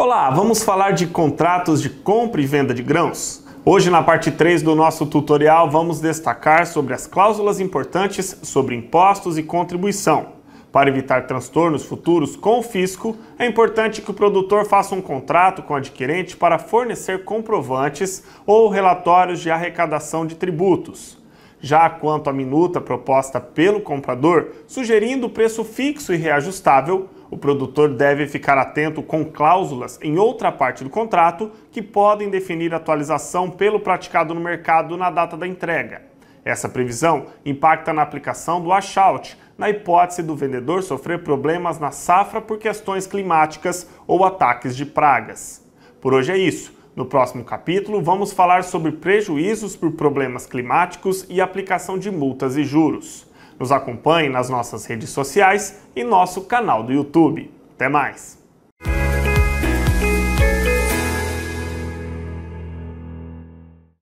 Olá, vamos falar de contratos de compra e venda de grãos. Hoje, na parte 3 do nosso tutorial, vamos destacar sobre as cláusulas importantes sobre impostos e contribuição. Para evitar transtornos futuros com o fisco, é importante que o produtor faça um contrato com o adquirente para fornecer comprovantes ou relatórios de arrecadação de tributos. Já quanto à minuta proposta pelo comprador, sugerindo preço fixo e reajustável, o produtor deve ficar atento com cláusulas em outra parte do contrato que podem definir atualização pelo praticado no mercado na data da entrega. Essa previsão impacta na aplicação do washout, na hipótese do vendedor sofrer problemas na safra por questões climáticas ou ataques de pragas. Por hoje é isso. No próximo capítulo, vamos falar sobre prejuízos por problemas climáticos e aplicação de multas e juros. Nos acompanhe nas nossas redes sociais e nosso canal do YouTube. Até mais!